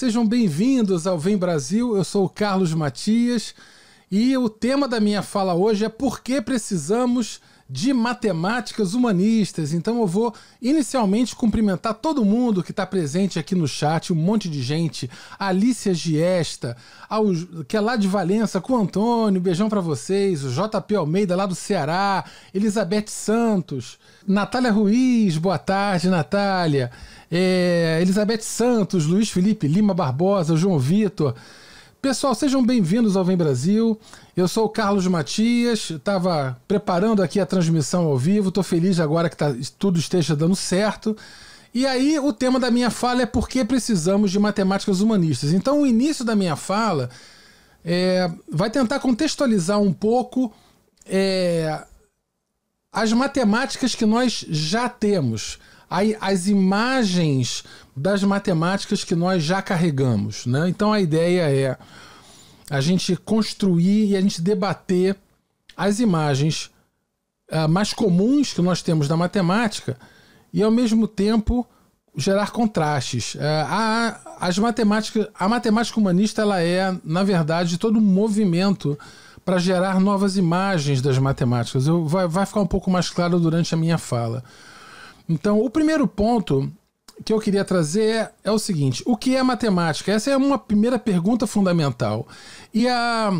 Sejam bem-vindos ao Vem Brasil. Eu sou o Carlos Matias e o tema da minha fala hoje é por que precisamos de matemáticas humanistas. Então eu vou inicialmente cumprimentar todo mundo que está presente aqui no chat, um monte de gente. A Alicia Giesta, que é lá de Valença, com o Antônio, beijão para vocês. O JP Almeida, lá do Ceará. Elizabeth Santos. Natália Ruiz, boa tarde, Natália. É, Elizabeth Santos, Luiz Felipe Lima Barbosa, João Vitor. Pessoal, sejam bem-vindos ao Vem Brasil. Eu sou o Carlos Matias, estava preparando aqui a transmissão ao vivo, estou feliz agora que tá, tudo esteja dando certo. E aí, o tema da minha fala é por que precisamos de matemáticas humanistas. Então, o início da minha fala é, vai tentar contextualizar um pouco é, as matemáticas que nós já temos as imagens das matemáticas que nós já carregamos. Né? Então a ideia é a gente construir e a gente debater as imagens uh, mais comuns que nós temos da matemática e ao mesmo tempo gerar contrastes. Uh, a, as matemática, a matemática humanista ela é, na verdade, todo um movimento para gerar novas imagens das matemáticas. Eu, vai, vai ficar um pouco mais claro durante a minha fala. Então, o primeiro ponto que eu queria trazer é, é o seguinte: o que é matemática? Essa é uma primeira pergunta fundamental. E a,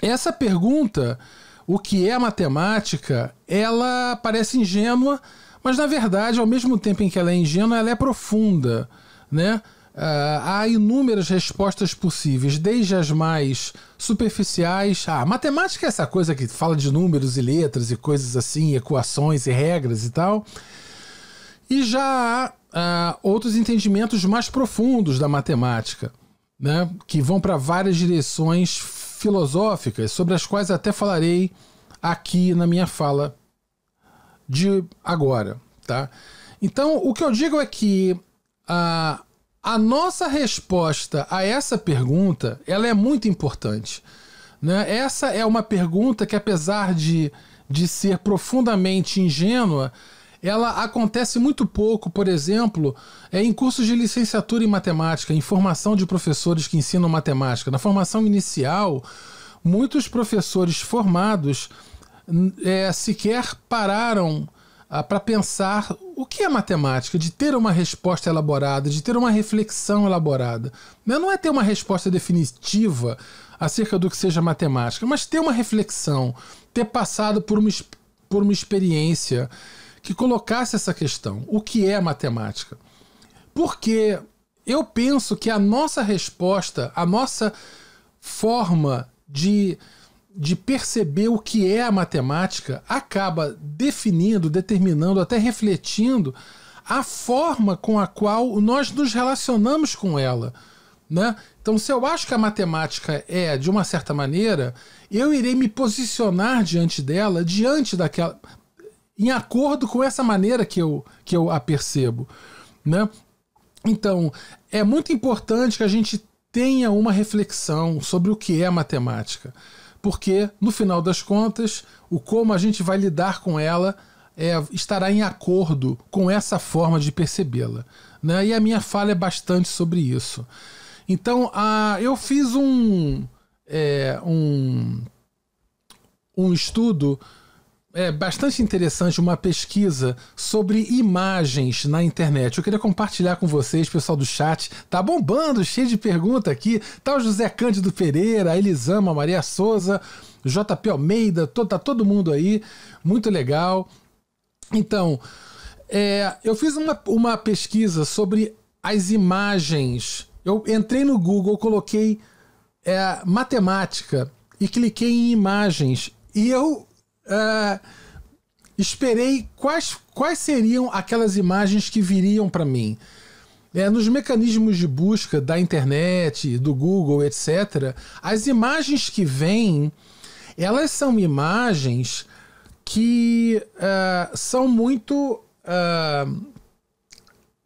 essa pergunta, o que é matemática, ela parece ingênua, mas na verdade, ao mesmo tempo em que ela é ingênua, ela é profunda. Né? Ah, há inúmeras respostas possíveis, desde as mais superficiais. Ah, matemática é essa coisa que fala de números e letras e coisas assim, equações e regras e tal e já há uh, outros entendimentos mais profundos da matemática, né, que vão para várias direções filosóficas, sobre as quais até falarei aqui na minha fala de agora. Tá? Então, o que eu digo é que a, ah, a nossa resposta a essa pergunta ela é muito importante. Né? Essa é uma pergunta que, apesar de, de ser profundamente ingênua, ela acontece muito pouco, por exemplo, é, em cursos de licenciatura em matemática, em formação de professores que ensinam matemática. Na formação inicial, muitos professores formados é, sequer pararam ah, para pensar o que é matemática, de ter uma resposta elaborada, de ter uma reflexão elaborada. Né, não é ter uma resposta definitiva acerca do que seja matemática, mas ter uma reflexão, ter passado por uma, por uma experiência que colocasse essa questão: o que é matemática? Porque eu penso que a nossa resposta, a nossa forma de, de perceber o que é a matemática, acaba definindo, determinando, até refletindo a forma com a qual nós nos relacionamos com ela. Né? Então, se eu acho que a matemática é de uma certa maneira, eu irei me posicionar diante dela, diante daquela, em acordo com essa maneira que eu, que eu a percebo. Né? Então, é muito importante que a gente tenha uma reflexão sobre o que é matemática, porque no final das contas, o como a gente vai lidar com ela é, estará em acordo com essa forma de percebê-la. Né? E a minha fala é bastante sobre isso. Então, a, eu fiz um, é, um, um estudo é bastante interessante uma pesquisa sobre imagens na internet. Eu queria compartilhar com vocês, pessoal do chat. Tá bombando, cheio de pergunta aqui. Tá o José Cândido Pereira, a Elisama, Maria Souza, JP Almeida, todo, tá todo mundo aí. Muito legal. Então, é, eu fiz uma, uma pesquisa sobre as imagens. Eu entrei no Google, coloquei é, matemática e cliquei em imagens. E eu uh, esperei quais, quais seriam aquelas imagens que viriam para mim. É, nos mecanismos de busca da internet, do Google, etc., as imagens que vêm, elas são imagens que uh, são muito uh,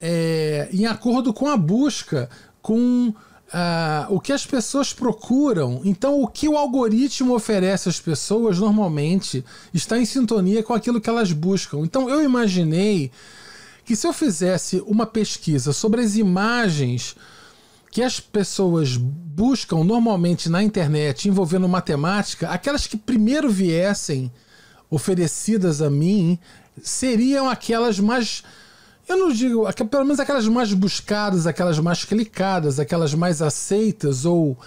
é, em acordo com a busca, com ah, o que as pessoas procuram. Então, o que o algoritmo oferece às pessoas normalmente está em sintonia com aquilo que elas buscam. Então, eu imaginei que se eu fizesse uma pesquisa sobre as imagens que as pessoas buscam normalmente na internet envolvendo matemática, aquelas que primeiro viessem oferecidas a mim seriam aquelas mais eu não digo, pelo menos aquelas mais buscadas, aquelas mais clicadas, aquelas mais aceitas ou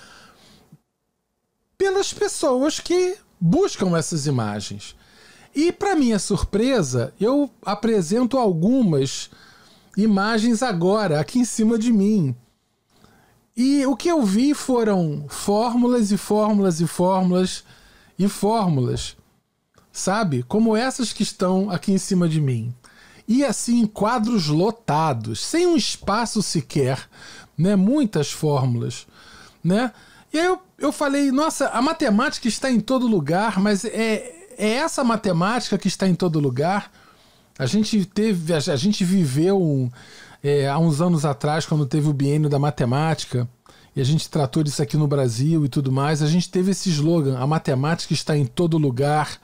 pelas pessoas que buscam essas imagens. E para minha surpresa, eu apresento algumas imagens agora aqui em cima de mim. E o que eu vi foram fórmulas e fórmulas e fórmulas e fórmulas, sabe? Como essas que estão aqui em cima de mim e assim quadros lotados, sem um espaço sequer, né? Muitas fórmulas, né? E eu, eu falei, nossa, a matemática está em todo lugar, mas é, é essa matemática que está em todo lugar. A gente teve, a, gente viveu um, é, há uns anos atrás, quando teve o biênio da matemática, e a gente tratou disso aqui no Brasil e tudo mais, a gente teve esse slogan: a matemática está em todo lugar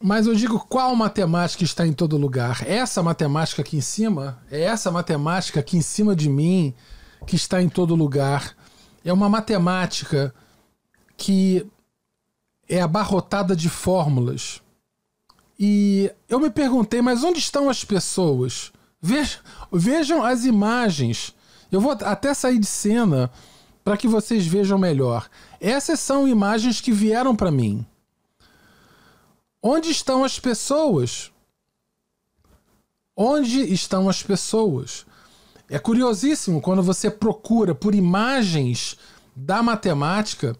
mas eu digo qual matemática está em todo lugar? Essa matemática aqui em cima? É essa matemática aqui em cima de mim que está em todo lugar? É uma matemática que é abarrotada de fórmulas. E eu me perguntei, mas onde estão as pessoas? Vejam, vejam as imagens. Eu vou até sair de cena para que vocês vejam melhor. Essas são imagens que vieram para mim. Onde estão as pessoas? Onde estão as pessoas? É curiosíssimo quando você procura por imagens da matemática,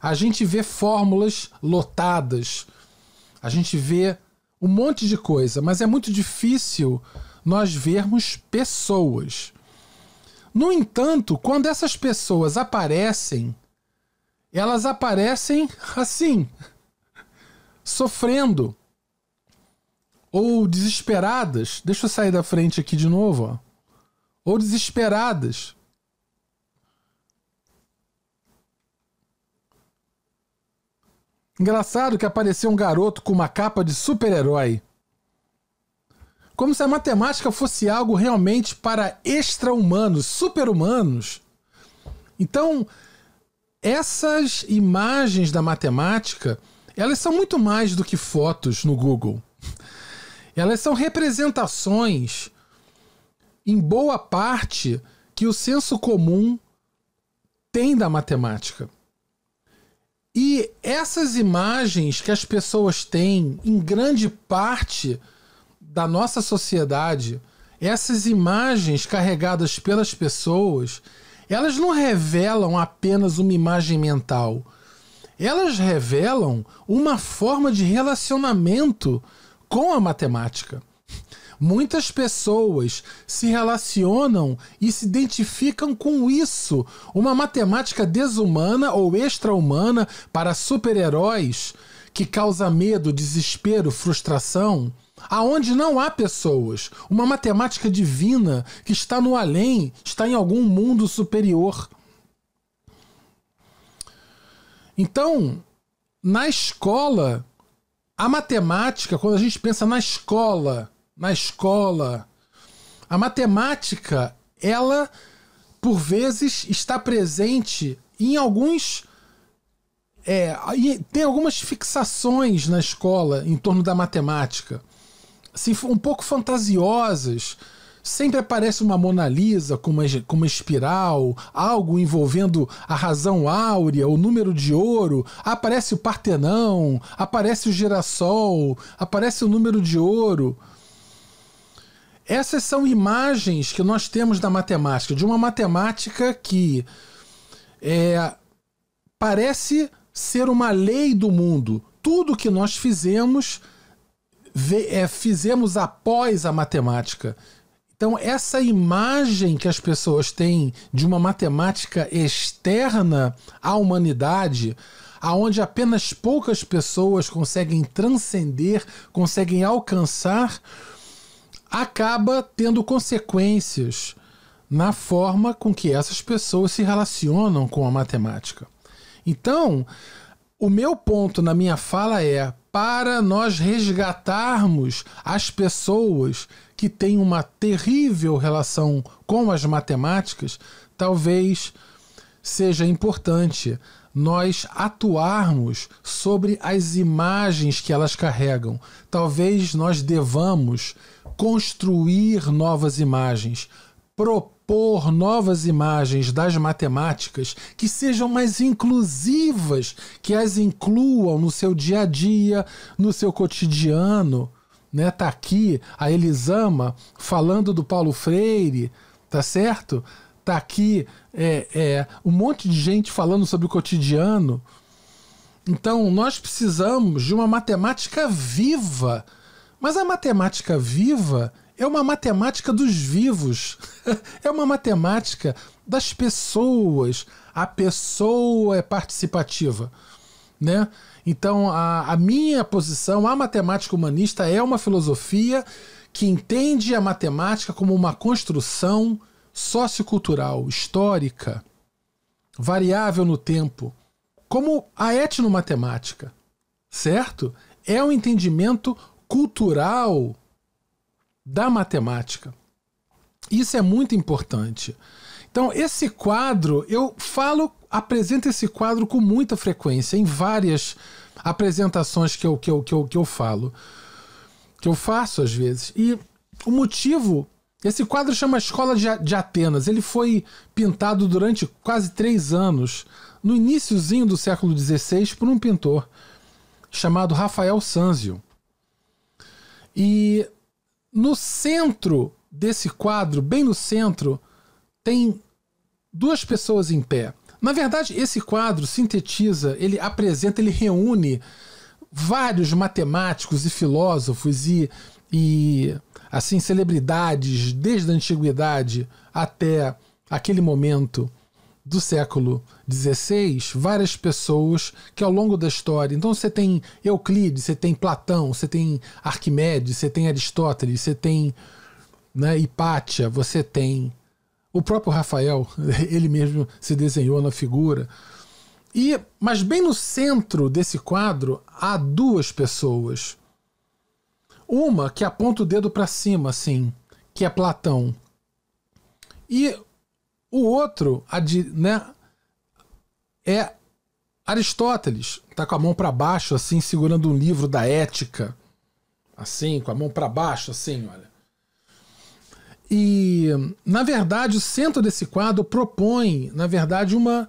a gente vê fórmulas lotadas, a gente vê um monte de coisa, mas é muito difícil nós vermos pessoas. No entanto, quando essas pessoas aparecem, elas aparecem assim sofrendo ou desesperadas. Deixa eu sair da frente aqui de novo, ó. Ou desesperadas. Engraçado que apareceu um garoto com uma capa de super-herói. Como se a matemática fosse algo realmente para extra-humanos, super-humanos. Então, essas imagens da matemática elas são muito mais do que fotos no Google. Elas são representações, em boa parte, que o senso comum tem da matemática. E essas imagens que as pessoas têm, em grande parte da nossa sociedade, essas imagens carregadas pelas pessoas, elas não revelam apenas uma imagem mental elas revelam uma forma de relacionamento com a matemática. Muitas pessoas se relacionam e se identificam com isso. Uma matemática desumana ou extra-humana para super-heróis que causa medo, desespero, frustração. Aonde não há pessoas, uma matemática divina que está no além, está em algum mundo superior. Então, na escola, a matemática, quando a gente pensa na escola, na escola, a matemática, ela por vezes está presente em alguns é, tem algumas fixações na escola em torno da matemática, assim, um pouco fantasiosas Sempre aparece uma Mona Lisa com uma, com uma espiral, algo envolvendo a razão áurea, o número de ouro, aparece o Partenão, aparece o girassol, aparece o número de ouro. Essas são imagens que nós temos da matemática, de uma matemática que é, parece ser uma lei do mundo. Tudo que nós fizemos, é, fizemos após a matemática. Então, essa imagem que as pessoas têm de uma matemática externa à humanidade, aonde apenas poucas pessoas conseguem transcender, conseguem alcançar, acaba tendo consequências na forma com que essas pessoas se relacionam com a matemática. Então, o meu ponto na minha fala é para nós resgatarmos as pessoas que têm uma terrível relação com as matemáticas, talvez seja importante nós atuarmos sobre as imagens que elas carregam. Talvez nós devamos construir novas imagens, propor propor novas imagens das matemáticas que sejam mais inclusivas, que as incluam no seu dia a dia, no seu cotidiano. Né? Tá aqui a Elisama falando do Paulo Freire, tá certo? Tá aqui é, é, um monte de gente falando sobre o cotidiano. Então, nós precisamos de uma matemática viva. Mas a matemática viva é uma matemática dos vivos. é uma matemática das pessoas. A pessoa é participativa. Né? Então, a, a minha posição, a matemática humanista, é uma filosofia que entende a matemática como uma construção sociocultural, histórica, variável no tempo, como a etnomatemática, certo? É um entendimento cultural da matemática. Isso é muito importante. Então, esse quadro, eu falo, apresento esse quadro com muita frequência, em várias apresentações que eu, que eu, que eu, que eu falo, que eu faço às vezes. E o motivo. Esse quadro chama Escola de, de Atenas. Ele foi pintado durante quase três anos, no iníciozinho do século XVI, por um pintor chamado Rafael Sanzio. E no centro desse quadro, bem no centro, tem duas pessoas em pé. Na verdade, esse quadro sintetiza, ele apresenta, ele reúne vários matemáticos e filósofos e, e assim celebridades desde a antiguidade até aquele momento do século XVI, várias pessoas que ao longo da história. Então você tem Euclides, você tem Platão, você tem Arquimedes, você tem Aristóteles, você tem né, Hipátia, você tem o próprio Rafael, ele mesmo se desenhou na figura. E, mas bem no centro desse quadro há duas pessoas. Uma que aponta o dedo para cima, assim, que é Platão. E o outro, de, né, é Aristóteles, tá com a mão para baixo, assim, segurando um livro da ética, assim, com a mão para baixo, assim, olha. E, na verdade, o centro desse quadro propõe, na verdade, uma,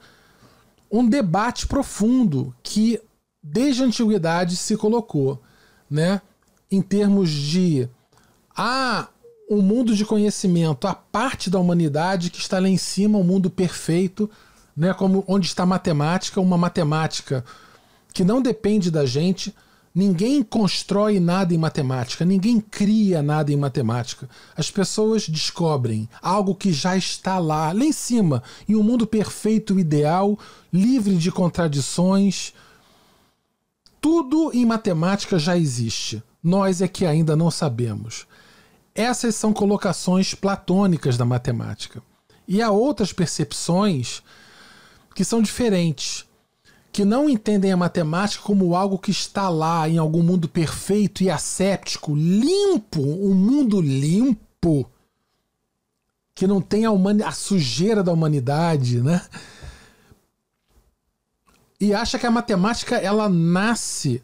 um debate profundo que, desde a antiguidade, se colocou, né, em termos de a ah, o mundo de conhecimento, a parte da humanidade que está lá em cima, o um mundo perfeito, né, como onde está a matemática, uma matemática que não depende da gente. Ninguém constrói nada em matemática, ninguém cria nada em matemática. As pessoas descobrem algo que já está lá, lá em cima, em um mundo perfeito, ideal, livre de contradições. Tudo em matemática já existe. Nós é que ainda não sabemos. Essas são colocações platônicas da matemática. E há outras percepções que são diferentes, que não entendem a matemática como algo que está lá em algum mundo perfeito e asséptico, limpo, um mundo limpo, que não tem a, a sujeira da humanidade, né? E acha que a matemática ela nasce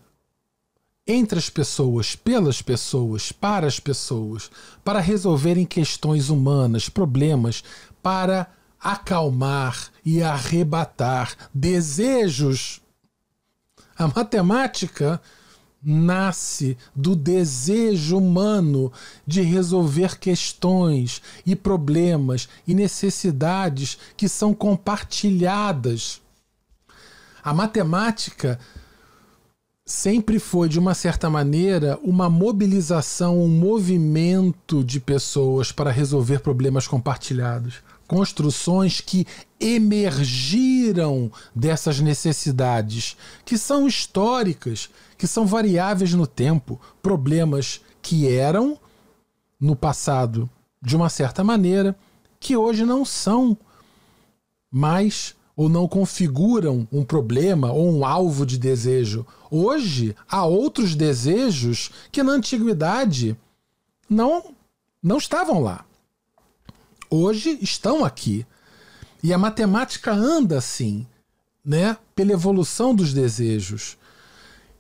entre as pessoas, pelas pessoas, para as pessoas, para resolverem questões humanas, problemas, para acalmar e arrebatar desejos. A matemática nasce do desejo humano de resolver questões e problemas e necessidades que são compartilhadas. A matemática sempre foi, de uma certa maneira, uma mobilização, um movimento de pessoas para resolver problemas compartilhados. Construções que emergiram dessas necessidades, que são históricas, que são variáveis no tempo, problemas que eram no passado de uma certa maneira, que hoje não são mais ou não configuram um problema ou um alvo de desejo. Hoje há outros desejos que na antiguidade não não estavam lá. Hoje estão aqui. E a matemática anda assim, né, pela evolução dos desejos.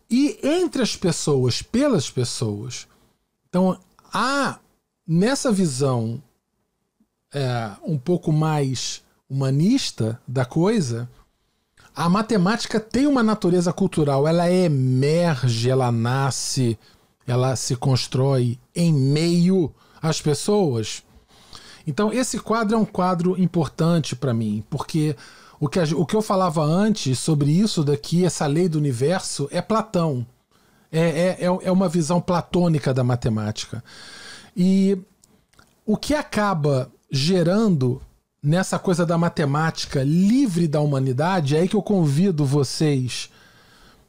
E entre as pessoas, pelas pessoas. Então, há nessa visão é, um pouco mais humanista da coisa, a matemática tem uma natureza cultural, ela emerge, ela nasce, ela se constrói em meio às pessoas. Então, esse quadro é um quadro importante para mim, porque o que, o que eu falava antes sobre isso daqui, essa lei do universo, é Platão. É, é, é, é uma visão platônica da matemática. E o que acaba gerando nessa coisa da matemática livre da humanidade, é aí que eu convido vocês.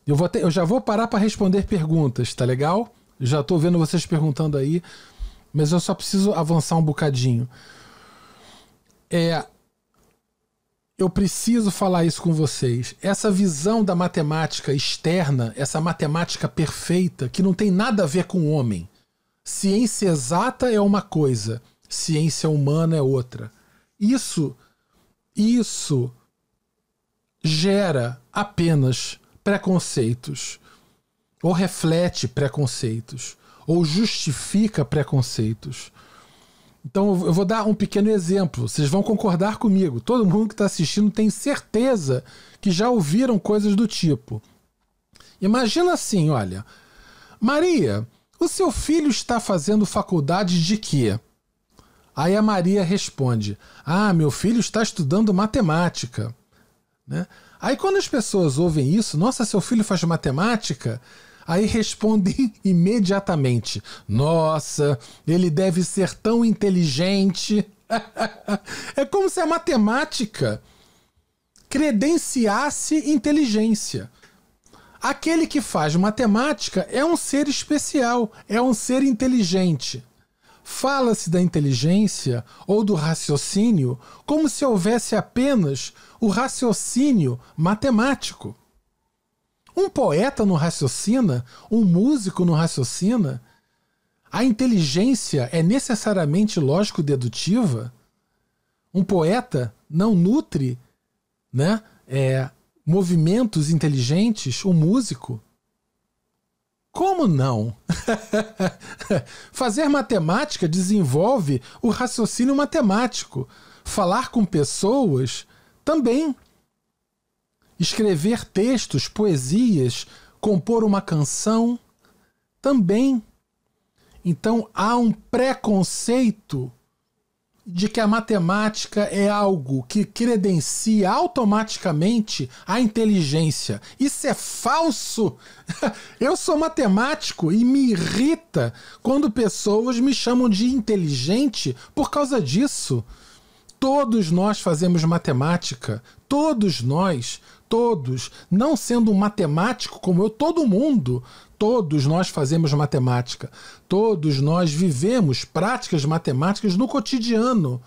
Eu, vou ter, eu já vou parar para responder perguntas, tá legal? Já estou vendo vocês perguntando aí, mas eu só preciso avançar um bocadinho. É, eu preciso falar isso com vocês. Essa visão da matemática externa, essa matemática perfeita, que não tem nada a ver com o homem. Ciência exata é uma coisa, ciência humana é outra. Isso, isso gera apenas preconceitos, ou reflete preconceitos, ou justifica preconceitos. Então eu vou dar um pequeno exemplo. Vocês vão concordar comigo. Todo mundo que está assistindo tem certeza que já ouviram coisas do tipo. Imagina assim, olha, Maria, o seu filho está fazendo faculdade de quê? Aí a Maria responde: Ah, meu filho está estudando matemática. Né? Aí quando as pessoas ouvem isso, nossa, seu filho faz matemática. Aí respondem imediatamente: Nossa, ele deve ser tão inteligente. é como se a matemática credenciasse inteligência. Aquele que faz matemática é um ser especial, é um ser inteligente. Fala-se da inteligência ou do raciocínio como se houvesse apenas o raciocínio matemático. Um poeta não raciocina, um músico não raciocina. A inteligência é necessariamente lógico-dedutiva. Um poeta não nutre né, é, movimentos inteligentes, o um músico. Como não? Fazer matemática desenvolve o raciocínio matemático. Falar com pessoas também. Escrever textos, poesias, compor uma canção também. Então há um preconceito de que a matemática é algo que credencia automaticamente a inteligência. Isso é falso! Eu sou matemático e me irrita quando pessoas me chamam de inteligente por causa disso. Todos nós fazemos matemática, todos nós, todos, não sendo um matemático como eu, todo mundo Todos nós fazemos matemática. Todos nós vivemos práticas matemáticas no cotidiano.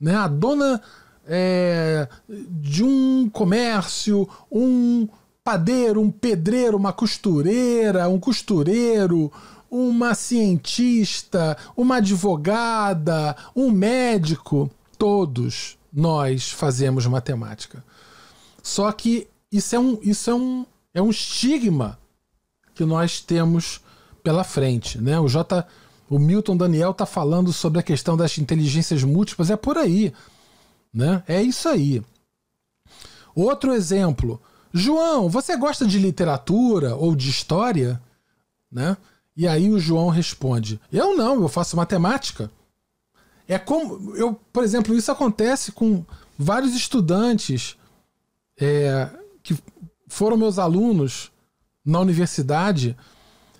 Né? A dona é, de um comércio, um padeiro, um pedreiro, uma costureira, um costureiro, uma cientista, uma advogada, um médico. Todos nós fazemos matemática. Só que isso é um, isso é um, é um estigma que nós temos pela frente. Né? O J. O Milton Daniel está falando sobre a questão das inteligências múltiplas, é por aí. Né? É isso aí. Outro exemplo. João, você gosta de literatura ou de história? Né? E aí o João responde: Eu não, eu faço matemática. É como. Eu, por exemplo, isso acontece com vários estudantes é, que foram meus alunos na universidade.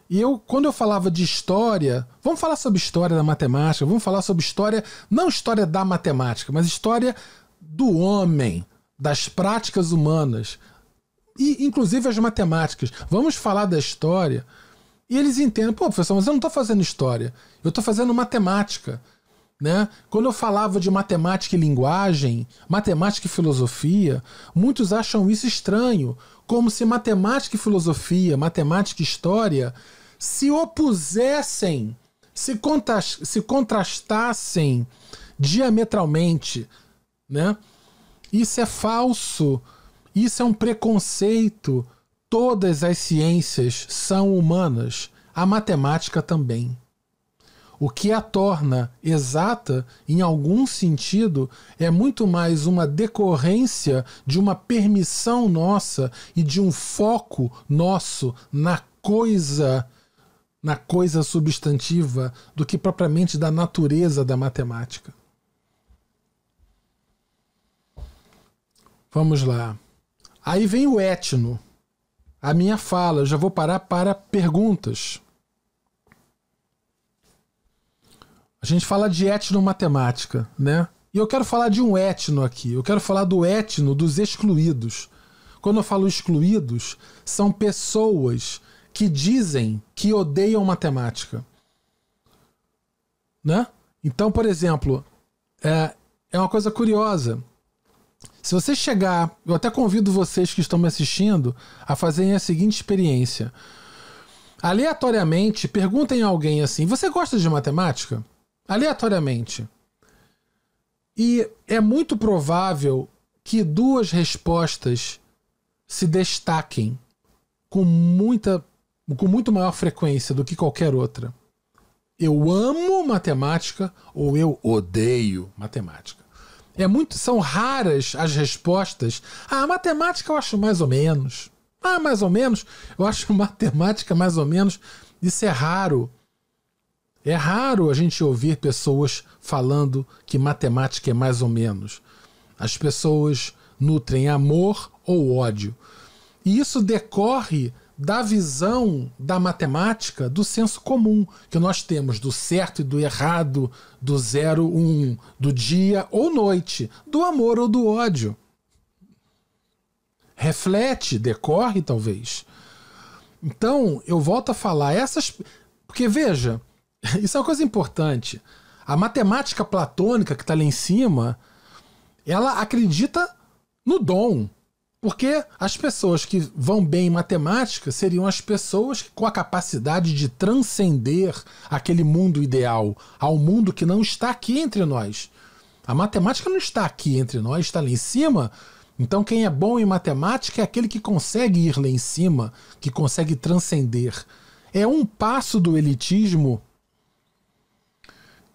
E eu, quando eu falava de história, vamos falar sobre história da matemática, vamos falar sobre história, não história da matemática, mas história do homem, das práticas humanas, e inclusive as matemáticas. Vamos falar da história. E eles entendem, pô, professor, mas eu não estou fazendo história, eu estou fazendo matemática. Né? Quando eu falava de matemática e linguagem, matemática e filosofia, muitos acham isso estranho, como se matemática e filosofia, matemática e história se opusessem, se, se contrastassem diametralmente. Né? Isso é falso, isso é um preconceito. Todas as ciências são humanas, a matemática também. O que a torna exata, em algum sentido, é muito mais uma decorrência de uma permissão nossa e de um foco nosso na coisa, na coisa substantiva, do que propriamente da natureza da matemática. Vamos lá. Aí vem o etno. A minha fala, eu já vou parar para perguntas. A gente fala de etnomatemática, né? E eu quero falar de um etno aqui. Eu quero falar do etno dos excluídos. Quando eu falo excluídos, são pessoas que dizem que odeiam matemática. Né? Então, por exemplo, é, é uma coisa curiosa. Se você chegar, eu até convido vocês que estão me assistindo a fazerem a seguinte experiência. Aleatoriamente, perguntem a alguém assim: Você gosta de matemática? aleatoriamente. E é muito provável que duas respostas se destaquem com muita com muito maior frequência do que qualquer outra. Eu amo matemática ou eu odeio matemática. É muito, são raras as respostas. Ah, matemática eu acho mais ou menos. Ah, mais ou menos. Eu acho matemática mais ou menos. Isso é raro. É raro a gente ouvir pessoas falando que matemática é mais ou menos. As pessoas nutrem amor ou ódio. E isso decorre da visão da matemática do senso comum que nós temos do certo e do errado, do zero um, do dia ou noite, do amor ou do ódio. Reflete, decorre talvez. Então, eu volto a falar essas porque veja, Isso é uma coisa importante. A matemática platônica que está lá em cima, ela acredita no dom. Porque as pessoas que vão bem em matemática seriam as pessoas com a capacidade de transcender aquele mundo ideal ao mundo que não está aqui entre nós. A matemática não está aqui entre nós, está lá em cima. Então, quem é bom em matemática é aquele que consegue ir lá em cima, que consegue transcender. É um passo do elitismo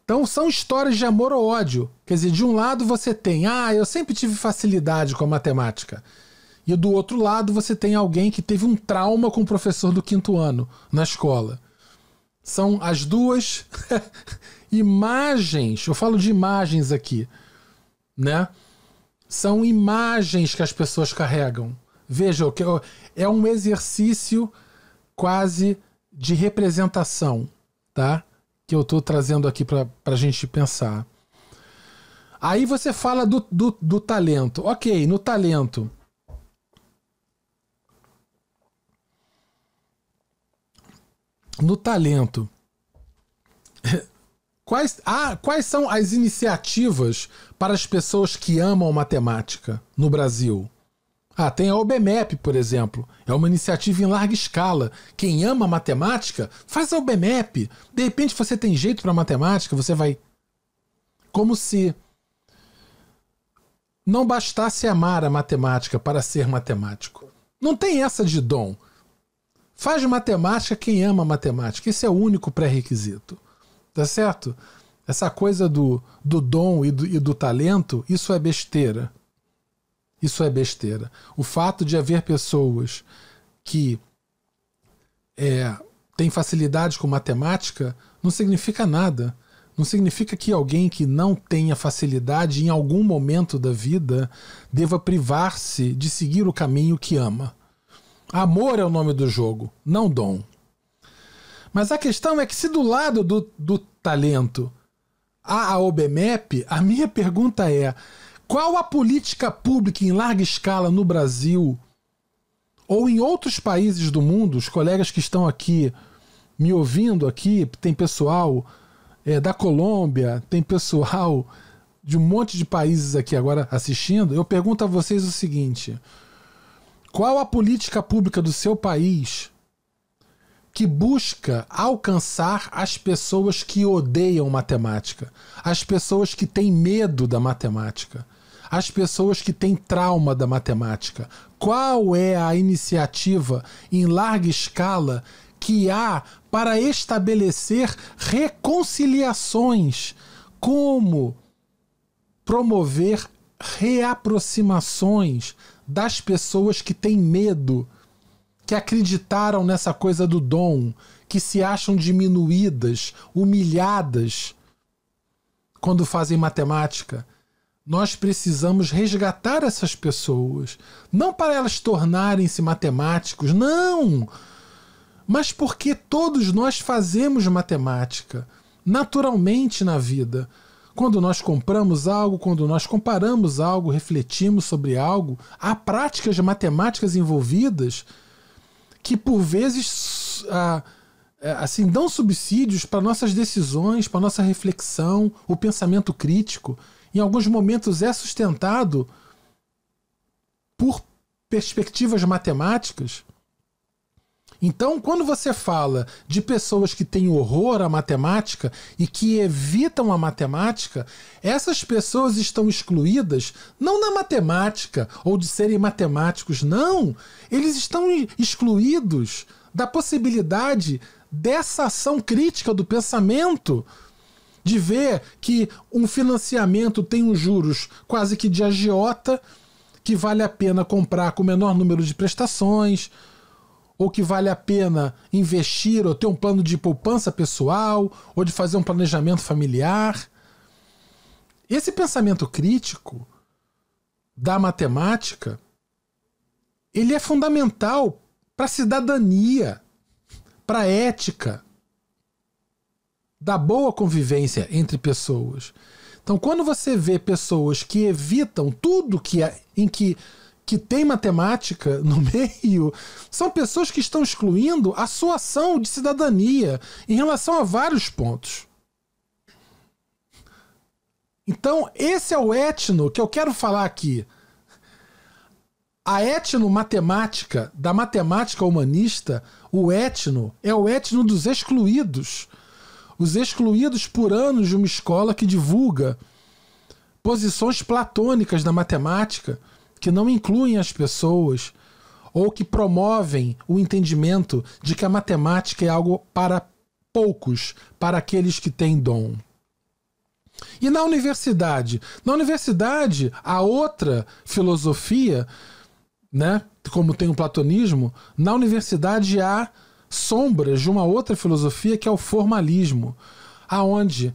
então são histórias de amor ou ódio. Quer dizer, de um lado você tem, ah, eu sempre tive facilidade com a matemática. E do outro lado você tem alguém que teve um trauma com o professor do quinto ano na escola. São as duas imagens, eu falo de imagens aqui, né? São imagens que as pessoas carregam. Veja, é um exercício quase de representação, tá? que eu estou trazendo aqui para a gente pensar. Aí você fala do, do, do, talento. Ok, no talento. No talento. Quais, ah, quais são as iniciativas para as pessoas que amam matemática no Brasil? Ah, tem a OBMEP, por exemplo. É uma iniciativa em larga escala. Quem ama matemática, faz a OBMEP. De repente você tem jeito para matemática, você vai. Como se não bastasse amar a matemática para ser matemático. Não tem essa de dom. Faz matemática quem ama matemática. Esse é o único pré-requisito. Tá certo? Essa coisa do, do dom e do, e do talento, isso é besteira. Isso é besteira. O fato de haver pessoas que é, têm facilidade com matemática não significa nada. Não significa que alguém que não tenha facilidade em algum momento da vida deva privar-se de seguir o caminho que ama. Amor é o nome do jogo, não dom. Mas a questão é que, se do lado do, do talento há a OBMEP, a minha pergunta é: qual a política pública em larga escala no Brasil ou em outros países do mundo? Os colegas que estão aqui me ouvindo aqui, tem pessoal é, da Colômbia, tem pessoal de um monte de países aqui agora assistindo. Eu pergunto a vocês o seguinte: qual a política pública do seu país que busca alcançar as pessoas que odeiam matemática, as pessoas que têm medo da matemática, as pessoas que têm trauma da matemática? Qual é a iniciativa em larga escala que há para estabelecer reconciliações? Como promover reaproximações das pessoas que têm medo, que acreditaram nessa coisa do dom, que se acham diminuídas, humilhadas quando fazem matemática? Nós precisamos resgatar essas pessoas, não para elas tornarem-se matemáticos, não! Mas porque todos nós fazemos matemática, naturalmente na vida. Quando nós compramos algo, quando nós comparamos algo, refletimos sobre algo, há práticas matemáticas envolvidas que por vezes ah, é, assim dão subsídios para nossas decisões, para nossa reflexão, o pensamento crítico em alguns momentos é sustentado por perspectivas matemáticas. Então, quando você fala de pessoas que têm horror à matemática e que evitam a matemática, essas pessoas estão excluídas não na matemática ou de serem matemáticos, não. Eles estão excluídos da possibilidade dessa ação crítica do pensamento de ver que um financiamento tem os juros quase que de agiota, que vale a pena comprar com o menor número de prestações, ou que vale a pena investir ou ter um plano de poupança pessoal, ou de fazer um planejamento familiar. Esse pensamento crítico da matemática, ele é fundamental para a cidadania, para a ética, da boa convivência entre pessoas. Então, quando você vê pessoas que evitam tudo que é, em que que tem matemática no meio, são pessoas que estão excluindo a sua ação de cidadania em relação a vários pontos. Então, esse é o etno que eu quero falar aqui. A etno-matemática da matemática humanista, o etno, é o etno dos excluídos os excluídos por anos de uma escola que divulga posições platônicas da matemática que não incluem as pessoas ou que promovem o entendimento de que a matemática é algo para poucos, para aqueles que têm dom. E na universidade? Na universidade, a outra filosofia, né, como tem o platonismo, na universidade há sombras de uma outra filosofia que é o formalismo, aonde,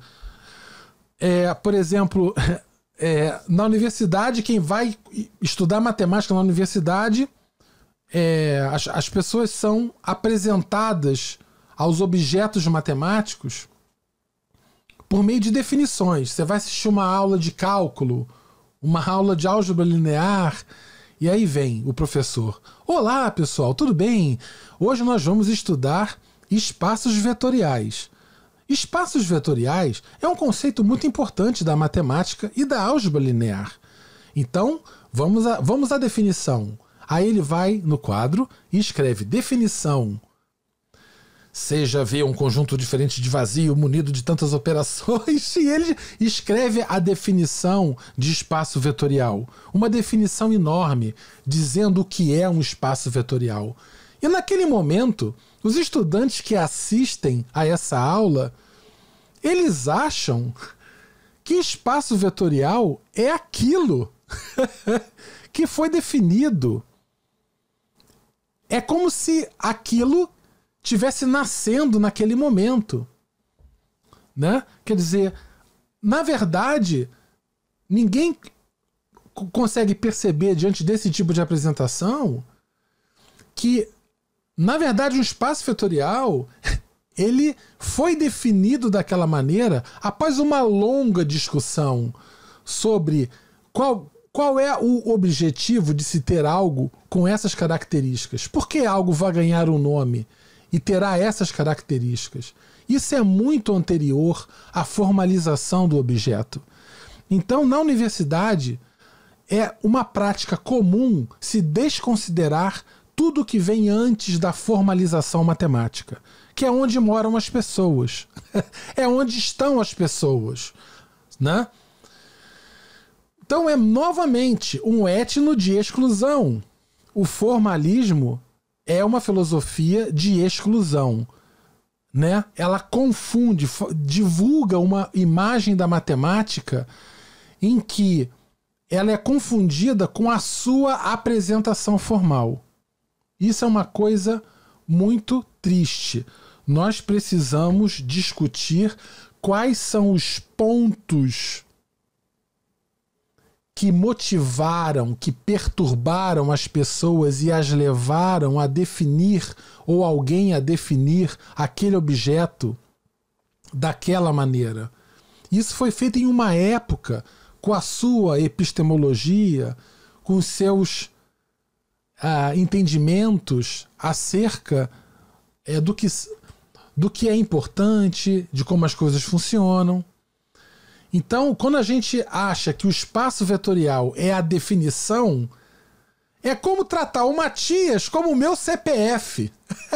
é, por exemplo, é, na universidade quem vai estudar matemática na universidade, é, as, as pessoas são apresentadas aos objetos matemáticos por meio de definições. Você vai assistir uma aula de cálculo, uma aula de álgebra linear e aí vem o professor. Olá, pessoal, tudo bem? Hoje nós vamos estudar espaços vetoriais. Espaços vetoriais é um conceito muito importante da matemática e da álgebra linear. Então, vamos, a, vamos à definição. Aí ele vai no quadro e escreve definição seja ver um conjunto diferente de vazio munido de tantas operações, e ele escreve a definição de espaço vetorial, uma definição enorme, dizendo o que é um espaço vetorial. E naquele momento, os estudantes que assistem a essa aula, eles acham que espaço vetorial é aquilo que foi definido. É como se aquilo tivesse nascendo naquele momento, né? Quer dizer, na verdade, ninguém consegue perceber diante desse tipo de apresentação que na verdade o espaço vetorial ele foi definido daquela maneira após uma longa discussão sobre qual, qual é o objetivo de se ter algo com essas características? Por que algo vai ganhar um nome? e terá essas características. Isso é muito anterior à formalização do objeto. Então, na universidade, é uma prática comum se desconsiderar tudo que vem antes da formalização matemática, que é onde moram as pessoas, é onde estão as pessoas, né? Então é novamente um etno de exclusão. O formalismo é uma filosofia de exclusão. Né? Ela confunde, divulga uma imagem da matemática em que ela é confundida com a sua apresentação formal. Isso é uma coisa muito triste. Nós precisamos discutir quais são os pontos que motivaram, que perturbaram as pessoas e as levaram a definir ou alguém a definir aquele objeto daquela maneira. Isso foi feito em uma época com a sua epistemologia, com seus ah, entendimentos acerca é, do, que, do que é importante, de como as coisas funcionam. Então, quando a gente acha que o espaço vetorial é a definição, é como tratar o Matias como o meu CPF.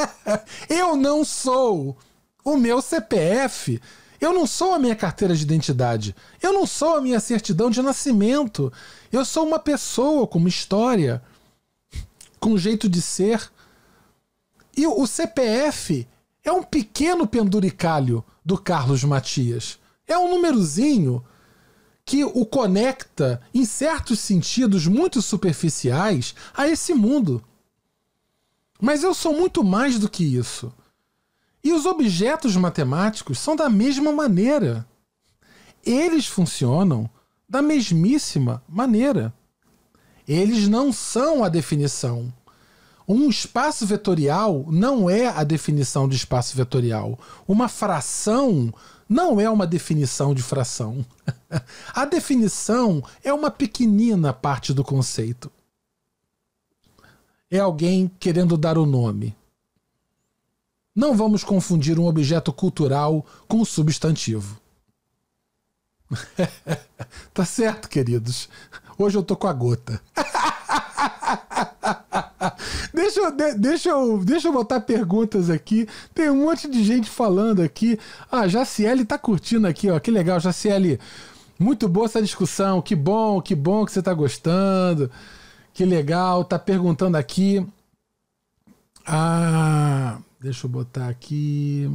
eu não sou o meu CPF. Eu não sou a minha carteira de identidade. Eu não sou a minha certidão de nascimento. Eu sou uma pessoa com uma história, com um jeito de ser. E o CPF é um pequeno penduricalho do Carlos Matias. É um númerozinho que o conecta, em certos sentidos muito superficiais, a esse mundo. Mas eu sou muito mais do que isso. E os objetos matemáticos são da mesma maneira. Eles funcionam da mesmíssima maneira. Eles não são a definição. Um espaço vetorial não é a definição de espaço vetorial. Uma fração não é uma definição de fração. A definição é uma pequenina parte do conceito. É alguém querendo dar o nome. Não vamos confundir um objeto cultural com um substantivo. tá certo, queridos. Hoje eu tô com a gota. Deixa eu, de, deixa, eu, deixa eu botar perguntas aqui. Tem um monte de gente falando aqui. Ah, Jaciele tá curtindo aqui, ó. Que legal, Jaciele. Muito boa essa discussão. Que bom, que bom que você tá gostando. Que legal. Tá perguntando aqui. Ah, deixa eu botar aqui.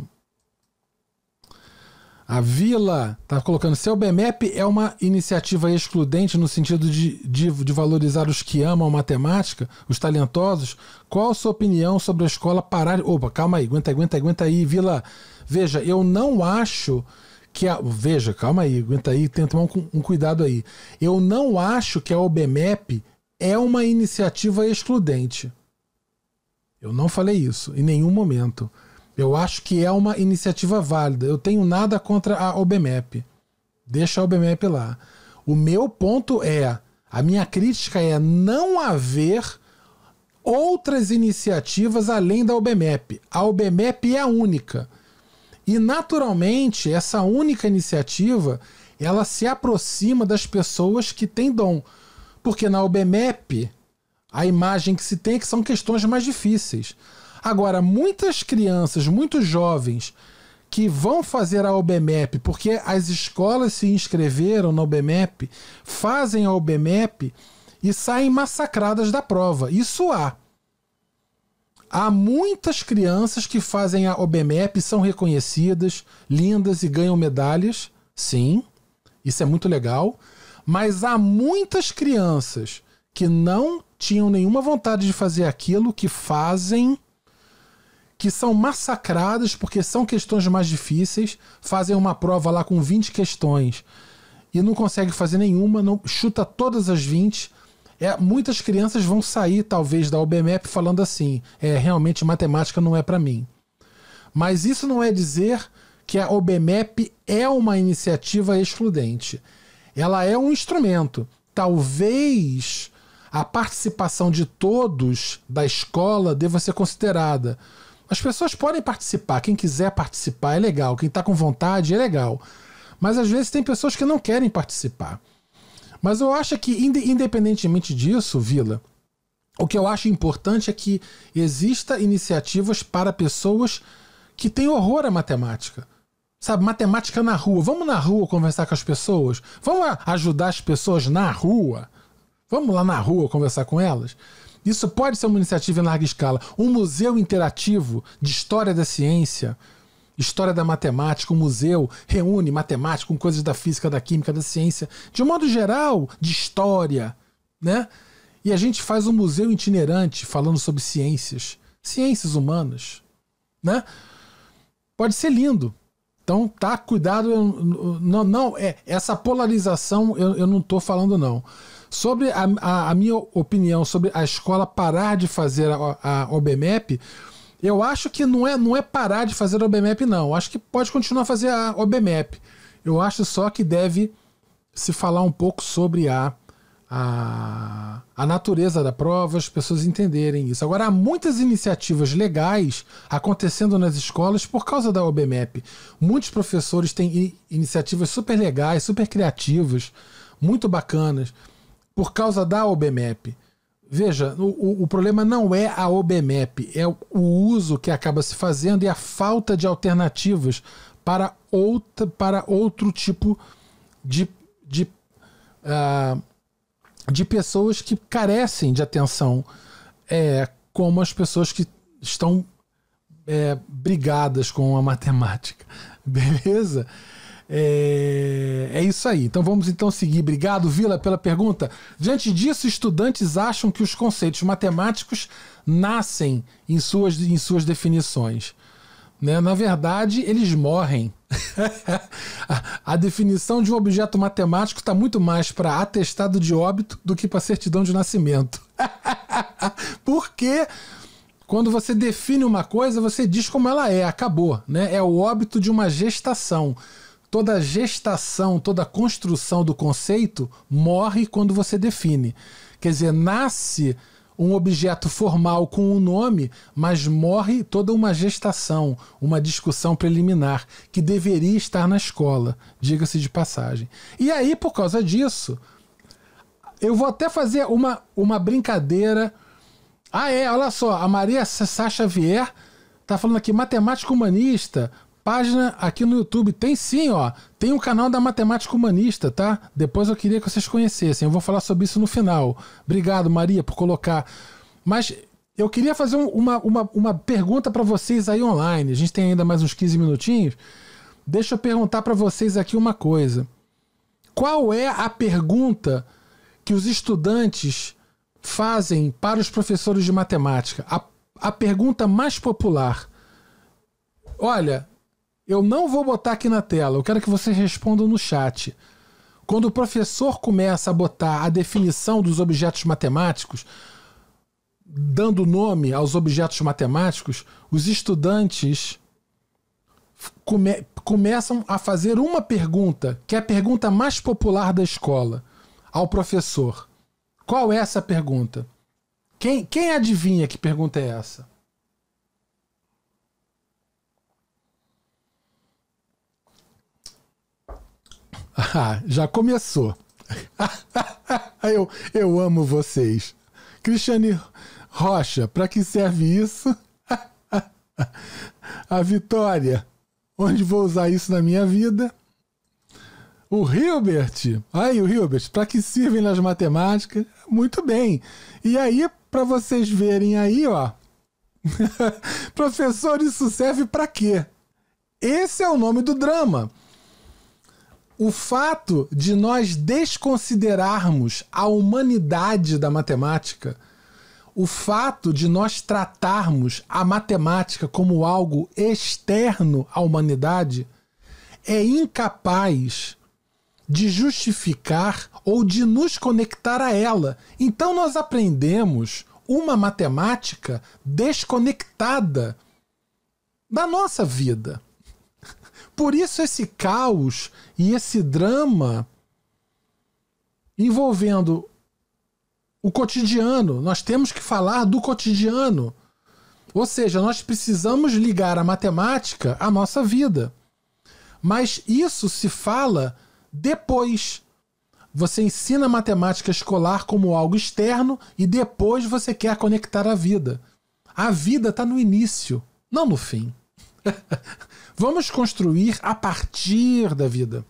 A Vila tá colocando seu BMEP é uma iniciativa excludente no sentido de, de, de, valorizar os que amam matemática, os talentosos. Qual a sua opinião sobre a escola parar? Opa, calma aí, aguenta, aguenta, aguenta aí, Vila. Veja, eu não acho que a veja, calma aí, aguenta aí, tenta tomar um, um cuidado aí. Eu não acho que a OBMEP é uma iniciativa excludente. Eu não falei isso em nenhum momento. Eu acho que é uma iniciativa válida. Eu tenho nada contra a OBMEP. Deixa a OBMEP lá. O meu ponto é, a minha crítica é não haver outras iniciativas além da OBMEP. A OBMEP é a única. E naturalmente, essa única iniciativa, ela se aproxima das pessoas que têm dom. Porque na OBMEP, a imagem que se tem é que são questões mais difíceis. Agora, muitas crianças, muitos jovens que vão fazer a OBMEP, porque as escolas se inscreveram na OBMEP, fazem a OBMEP e saem massacradas da prova. Isso há. Há muitas crianças que fazem a OBMEP, são reconhecidas, lindas e ganham medalhas. Sim, isso é muito legal. Mas há muitas crianças que não tinham nenhuma vontade de fazer aquilo, que fazem que são massacradas porque são questões mais difíceis, fazem uma prova lá com 20 questões e não consegue fazer nenhuma, não chuta todas as 20. É, muitas crianças vão sair talvez da OBMEP falando assim: é realmente matemática não é para mim. Mas isso não é dizer que a OBMEP é uma iniciativa excludente. Ela é um instrumento. Talvez a participação de todos da escola deva ser considerada as pessoas podem participar, quem quiser participar é legal, quem está com vontade é legal. Mas às vezes tem pessoas que não querem participar. Mas eu acho que, independentemente disso, Vila, o que eu acho importante é que exista iniciativas para pessoas que têm horror à matemática. Sabe, matemática na rua. Vamos na rua conversar com as pessoas? Vamos ajudar as pessoas na rua? Vamos lá na rua conversar com elas? Isso pode ser uma iniciativa em larga escala. Um museu interativo de história da ciência, história da matemática, um museu reúne matemática com coisas da física, da química, da ciência, de um modo geral, de história, né? E a gente faz um museu itinerante falando sobre ciências, ciências humanas, né? Pode ser lindo. Então, tá, cuidado. Não, não é essa polarização eu, eu não estou falando, não. Sobre a, a, a minha opinião sobre a escola parar de fazer a, a OBMEP, eu acho que não é, não é parar de fazer a OBMEP, não. Eu acho que pode continuar a fazer a OBMEP. Eu acho só que deve se falar um pouco sobre a, a, a natureza da prova, as pessoas entenderem isso. Agora, há muitas iniciativas legais acontecendo nas escolas por causa da OBMEP. Muitos professores têm iniciativas super legais, super criativas, muito bacanas por causa da OBMEP. Veja, o, o, problema não é a OBMEP, é o uso que acaba se fazendo e a falta de alternativas para, outra, para outro tipo de, de, uh, de pessoas que carecem de atenção, é, como as pessoas que estão é, brigadas com a matemática. Beleza? É, é isso aí. Então vamos então seguir. Obrigado, Vila, pela pergunta. Diante disso, estudantes acham que os conceitos matemáticos nascem em suas, em suas definições. Né? Na verdade, eles morrem. a, a definição de um objeto matemático está muito mais para atestado de óbito do que para certidão de nascimento. Porque quando você define uma coisa, você diz como ela é, acabou. Né? É o óbito de uma gestação toda a gestação, toda a construção do conceito morre quando você define. Quer dizer, nasce um objeto formal com um nome, mas morre toda uma gestação, uma discussão preliminar que deveria estar na escola, diga-se de passagem. E aí, por causa disso, eu vou até fazer uma, uma brincadeira. Ah, é, olha só, a Maria Sacha Xavier tá falando aqui, matemática humanista página aqui no YouTube. Tem sim, ó. Tem um canal da Matemática Humanista, tá? Depois eu queria que vocês conhecessem. Eu vou falar sobre isso no final. Obrigado, Maria, por colocar. Mas eu queria fazer uma, uma, uma pergunta para vocês aí online. A gente tem ainda mais uns 15 minutinhos. Deixa eu perguntar para vocês aqui uma coisa. Qual é a pergunta que os estudantes fazem para os professores de matemática? A, a pergunta mais popular. Olha, eu não vou botar aqui na tela, eu quero que vocês respondam no chat. Quando o professor começa a botar a definição dos objetos matemáticos, dando nome aos objetos matemáticos, os estudantes come começam a fazer uma pergunta, que é a pergunta mais popular da escola, ao professor. Qual é essa pergunta? Quem, quem adivinha que pergunta é essa? Ah, já começou. eu, eu amo vocês. Cristiane Rocha, para que serve isso? A Vitória, onde vou usar isso na minha vida? O Hilbert, aí o Hilbert, para que servem nas matemáticas? Muito bem. E aí, para vocês verem aí, ó. Professor, isso serve para quê? Esse é o nome do drama o fato de nós desconsiderarmos a humanidade da matemática, o fato de nós tratarmos a matemática como algo externo à humanidade, é incapaz de justificar ou de nos conectar a ela. Então nós aprendemos uma matemática desconectada da nossa vida por isso esse caos e esse drama envolvendo o cotidiano. Nós temos que falar do cotidiano. Ou seja, nós precisamos ligar a matemática à nossa vida. Mas isso se fala depois. Você ensina matemática escolar como algo externo e depois você quer conectar a vida. A vida está no início, não no fim. Vamos construir a partir da vida.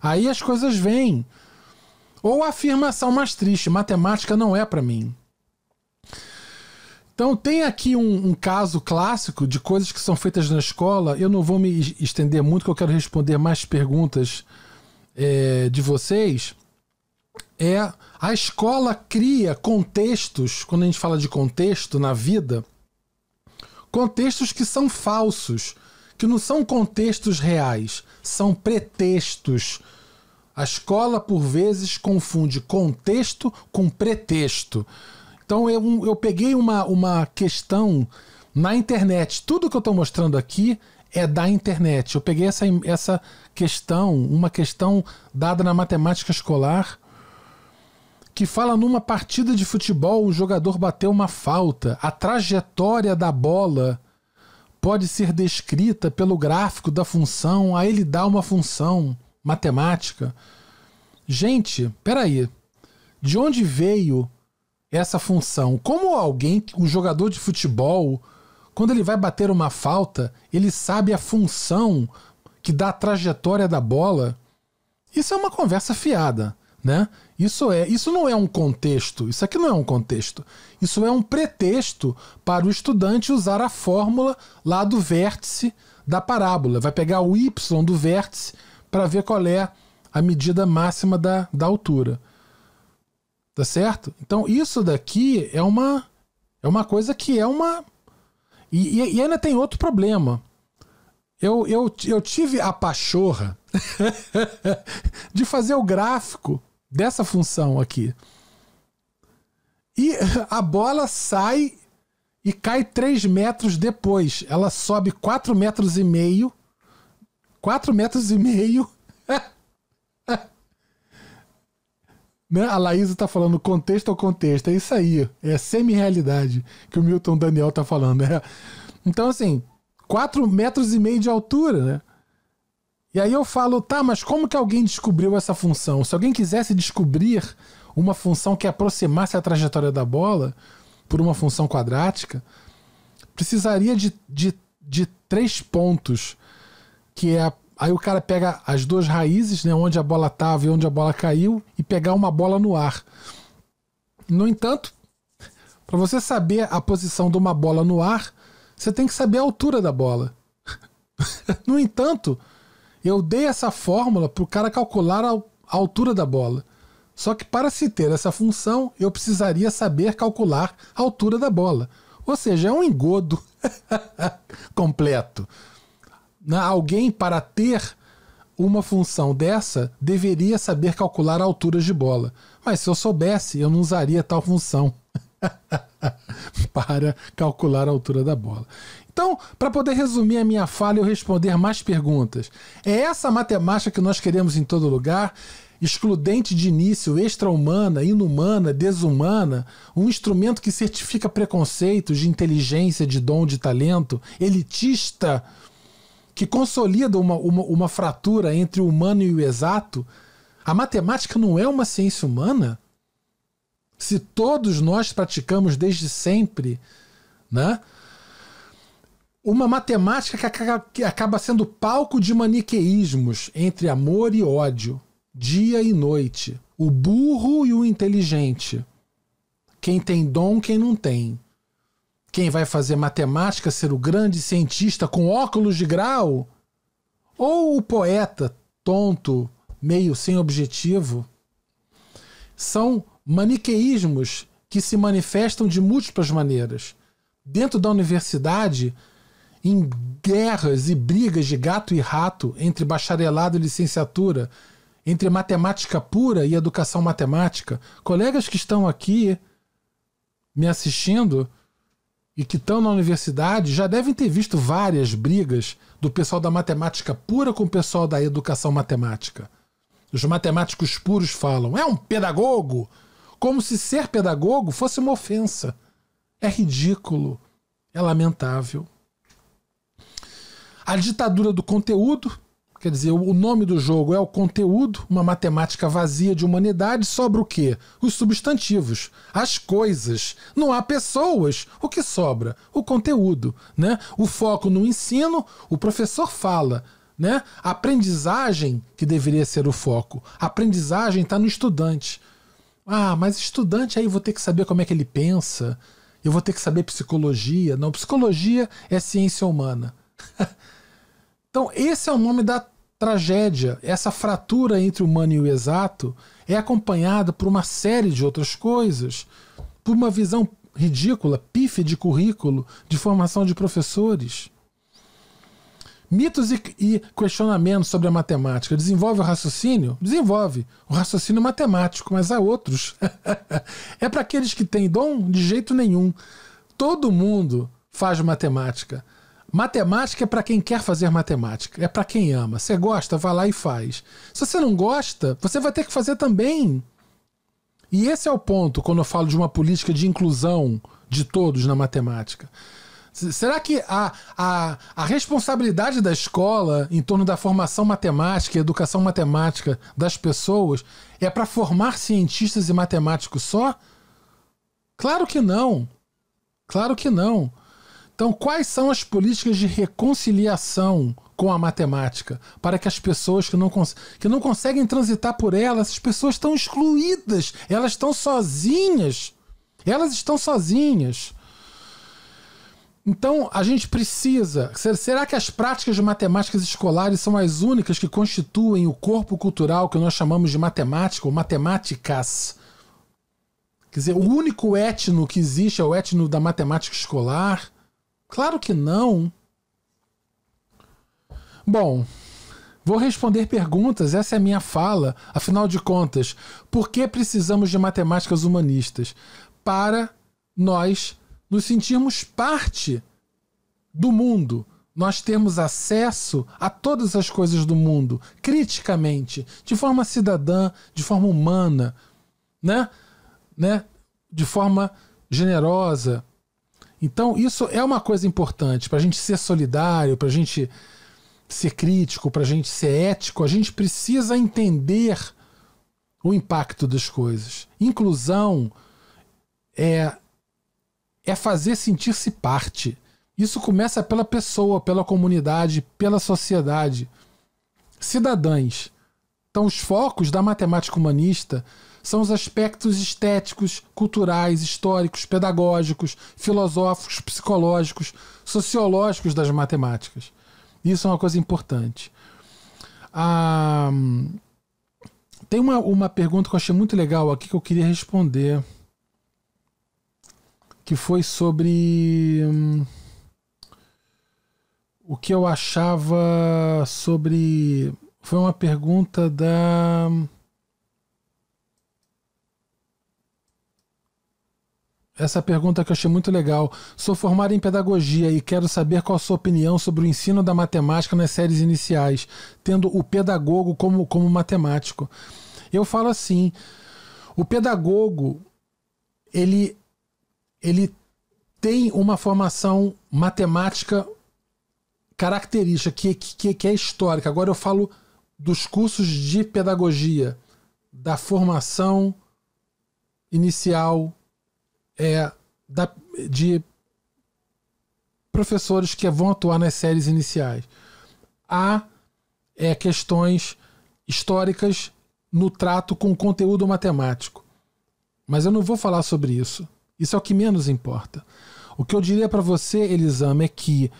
Aí as coisas vêm. Ou a afirmação mais triste: matemática não é para mim. Então, tem aqui um, um, caso clássico de coisas que são feitas na escola. Eu não vou me estender muito, eu quero responder mais perguntas é, de vocês. É a escola cria contextos, quando a gente fala de contexto na vida, Contextos que são falsos, que não são contextos reais, são pretextos. A escola, por vezes, confunde contexto com pretexto. Então, eu, eu peguei uma, uma questão na internet. Tudo que eu estou mostrando aqui é da internet. Eu peguei essa, essa questão, uma questão dada na matemática escolar, que fala numa partida de futebol o jogador bateu uma falta. A trajetória da bola pode ser descrita pelo gráfico da função, a ele dá uma função matemática. Gente, peraí. De onde veio essa função? Como alguém, um jogador de futebol, quando ele vai bater uma falta, ele sabe a função que dá a trajetória da bola? Isso é uma conversa fiada né? Isso é, isso não é um contexto, isso aqui não é um contexto. Isso é um pretexto para o estudante usar a fórmula lá do vértice da parábola. Vai pegar o y do vértice para ver qual é a medida máxima da, da altura. Tá certo? Então isso daqui é uma é uma coisa que é uma e, e, e ainda tem outro problema. Eu, eu, eu tive a pachorra de fazer o gráfico dessa função aqui. E a bola sai e cai 3 metros depois. Ela sobe 4 metros e meio. 4 metros e meio. né? A Laísa está falando contexto ao contexto. É isso aí. É semi-realidade que o Milton Daniel está falando. Então, assim, 4 metros e meio de altura, né? E aí eu falo, tá, mas como que alguém descobriu essa função? Se alguém quisesse descobrir uma função que aproximasse a trajetória da bola por uma função quadrática, precisaria de, de, de três pontos, que é a Aí o cara pega as duas raízes, né, onde a bola estava e onde a bola caiu, e pegar uma bola no ar. No entanto, para você saber a posição de uma bola no ar, você tem que saber a altura da bola. no entanto, eu dei essa fórmula para o cara calcular a altura da bola. Só que para se ter essa função, eu precisaria saber calcular a altura da bola. Ou seja, é um engodo completo. Alguém, para ter uma função dessa, deveria saber calcular alturas de bola. Mas se eu soubesse, eu não usaria tal função para calcular a altura da bola. Então, para poder resumir a minha fala e eu responder mais perguntas, é essa matemática que nós queremos em todo lugar? excludente de início, extra-humana, inumana, desumana, um instrumento que certifica preconceitos de inteligência, de dom, de talento, elitista, que consolida uma, uma, uma fratura entre o humano e o exato. A matemática não é uma ciência humana? Se todos nós praticamos desde sempre, né? uma matemática que acaba sendo palco de maniqueísmos entre amor e ódio, dia e noite, o burro e o inteligente, quem tem dom, quem não tem. Quem vai fazer matemática ser o grande cientista com óculos de grau? Ou o poeta tonto, meio sem objetivo? São maniqueísmos que se manifestam de múltiplas maneiras. Dentro da universidade, em guerras e brigas de gato e rato entre bacharelado e licenciatura, entre matemática pura e educação matemática. Colegas que estão aqui me assistindo e que estão na universidade já devem ter visto várias brigas do pessoal da matemática pura com o pessoal da educação matemática. Os matemáticos puros falam: é um pedagogo! Como se ser pedagogo fosse uma ofensa. É ridículo. É lamentável. A ditadura do conteúdo, quer dizer, o nome do jogo é o conteúdo, uma matemática vazia de humanidade, sobra o quê? Os substantivos, as coisas. Não há pessoas, o que sobra? O conteúdo, né? O foco no ensino, o professor fala, né? A aprendizagem que deveria ser o foco. aprendizagem está no estudante. Ah, mas estudante aí vou ter que saber como é que ele pensa. Eu vou ter que saber psicologia. Não, psicologia é ciência humana. Então, esse é o nome da tragédia. Essa fratura entre o humano e o exato é acompanhada por uma série de outras coisas, por uma visão ridícula, pife de currículo, de formação de professores. Mitos e, e questionamentos sobre a matemática. Desenvolve o raciocínio? Desenvolve. O raciocínio matemático, mas há outros. é para aqueles que têm dom? De jeito nenhum. Todo mundo faz matemática. Matemática é para quem quer fazer matemática, é para quem ama. Você gosta, vá lá e faz. Se você não gosta, você vai ter que fazer também. E esse é o ponto quando eu falo de uma política de inclusão de todos na matemática. Será que a, a, a responsabilidade da escola em torno da formação matemática e educação matemática das pessoas é para formar cientistas e matemáticos só? Claro que não. Claro que não. Então, quais são as políticas de reconciliação com a matemática para que as pessoas que não, que não conseguem transitar por ela, essas pessoas estão excluídas, elas estão sozinhas. Elas estão sozinhas. Então, a gente precisa. Será que as práticas de matemáticas escolares são as únicas que constituem o corpo cultural que nós chamamos de matemática ou matemáticas? Quer dizer, o único etno que existe é o etno da matemática escolar? Claro que não. Bom, vou responder perguntas, essa é a minha fala. Afinal de contas, por que precisamos de matemáticas humanistas? Para nós nos sentirmos parte do mundo. Nós temos acesso a todas as coisas do mundo, criticamente, de forma cidadã, de forma humana, né? né? De forma generosa, então, isso é uma coisa importante para a gente ser solidário, para a gente ser crítico, para a gente ser ético. A gente precisa entender o impacto das coisas. Inclusão é, é fazer sentir-se parte. Isso começa pela pessoa, pela comunidade, pela sociedade. Cidadãs. Então, os focos da matemática humanista são os aspectos estéticos, culturais, históricos, pedagógicos, filosóficos, psicológicos, sociológicos das matemáticas. Isso é uma coisa importante. Ah, tem uma, uma pergunta que eu achei muito legal aqui que eu queria responder. Que foi sobre. Hum, o que eu achava sobre. Foi uma pergunta da. essa pergunta que eu achei muito legal. Sou formado em pedagogia e quero saber qual a sua opinião sobre o ensino da matemática nas séries iniciais, tendo o pedagogo como, como matemático. Eu falo assim: o pedagogo ele, ele tem uma formação matemática característica que, que, que é histórica. Agora eu falo dos cursos de pedagogia, da formação inicial é, da, de professores que vão atuar nas séries iniciais. Há é, questões históricas no trato com o conteúdo matemático. Mas eu não vou falar sobre isso. Isso é o que menos importa. O que eu diria para você, Elisama, é que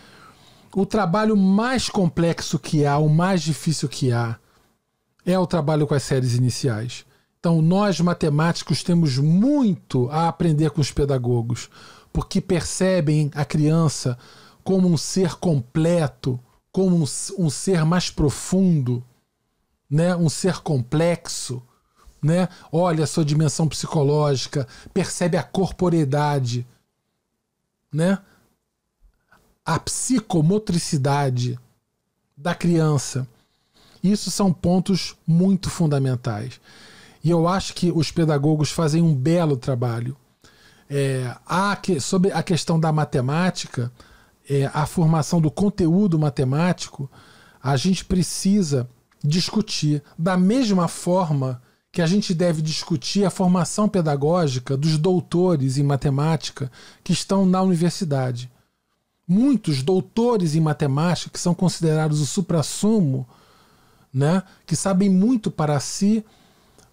o trabalho mais complexo que há, o mais difícil que há, é o trabalho com as séries iniciais. Então, nós matemáticos temos muito a aprender com os pedagogos, porque percebem a criança como um ser completo, como um, um ser mais profundo, né? um ser complexo. Né? Olha a sua dimensão psicológica, percebe a corporeidade, né? A psicomotricidade da criança. Isso são pontos muito fundamentais. E eu acho que os pedagogos fazem um belo trabalho. É, a sobre a questão da matemática, é, a formação do conteúdo matemático, a gente precisa discutir da mesma forma que a gente deve discutir a formação pedagógica dos doutores em matemática que estão na universidade. Muitos doutores em matemática, que são considerados o suprassumo, né, que sabem muito para si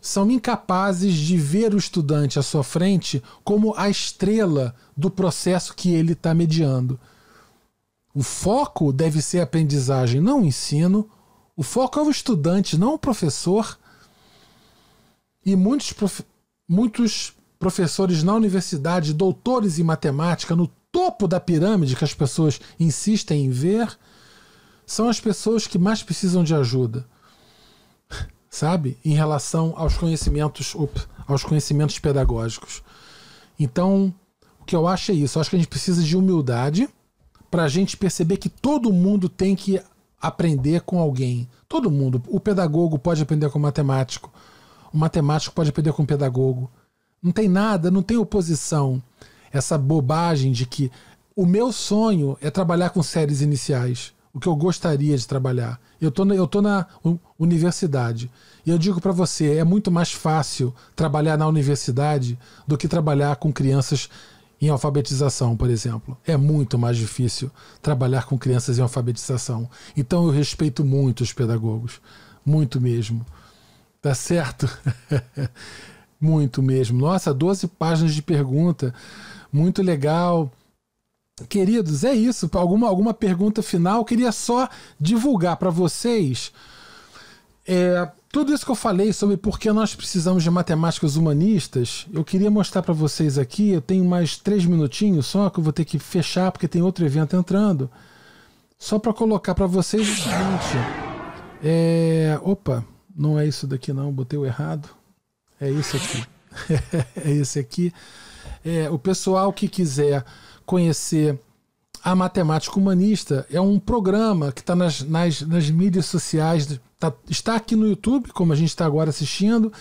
são incapazes de ver o estudante à sua frente como a estrela do processo que ele está mediando. O foco deve ser a aprendizagem, não o ensino. O foco é o estudante, não o professor. E muitos, prof... muitos professores na universidade, doutores em matemática, no topo da pirâmide que as pessoas insistem em ver, são as pessoas que mais precisam de ajuda sabe? Em relação aos conhecimentos, op, aos conhecimentos pedagógicos. Então, o que eu acho é isso. Eu acho que a gente precisa de humildade para a gente perceber que todo mundo tem que aprender com alguém. Todo mundo. O pedagogo pode aprender com o matemático. O matemático pode aprender com o pedagogo. Não tem nada, não tem oposição. Essa bobagem de que o meu sonho é trabalhar com séries iniciais o que eu gostaria de trabalhar. Eu tô na, eu tô na universidade. E eu digo para você, é muito mais fácil trabalhar na universidade do que trabalhar com crianças em alfabetização, por exemplo. É muito mais difícil trabalhar com crianças em alfabetização. Então eu respeito muito os pedagogos, muito mesmo. Tá certo? muito mesmo. Nossa, 12 páginas de pergunta. Muito legal. Queridos, é isso. Alguma, alguma pergunta final? Eu queria só divulgar para vocês é, tudo isso que eu falei sobre por que nós precisamos de matemáticas humanistas. Eu queria mostrar para vocês aqui. Eu tenho mais três minutinhos só que eu vou ter que fechar porque tem outro evento entrando. Só para colocar para vocês o seguinte: é, opa, não é isso daqui não, botei o errado. É isso aqui. é esse aqui. É, o pessoal que quiser conhecer a Matemática Humanista. É um programa que está nas, nas, nas mídias sociais, tá, está aqui no YouTube, como a gente está agora assistindo.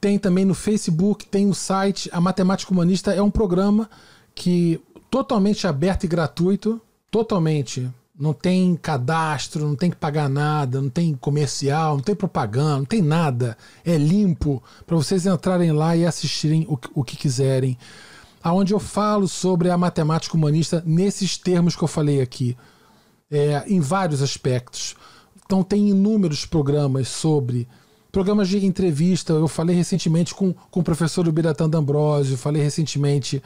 Tem também no Facebook, tem o site. A Matemática Humanista é um programa que totalmente aberto e gratuito, totalmente. Não tem cadastro, não tem que pagar nada, não tem comercial, não tem propaganda, não tem nada. É limpo para vocês entrarem lá e assistirem o, o que quiserem aonde eu falo sobre a matemática humanista nesses termos que eu falei aqui, é, em vários aspectos. Então tem inúmeros programas sobre programas de entrevista. Eu falei recentemente com, com o professor Ubiratã D'Ambrosio, falei recentemente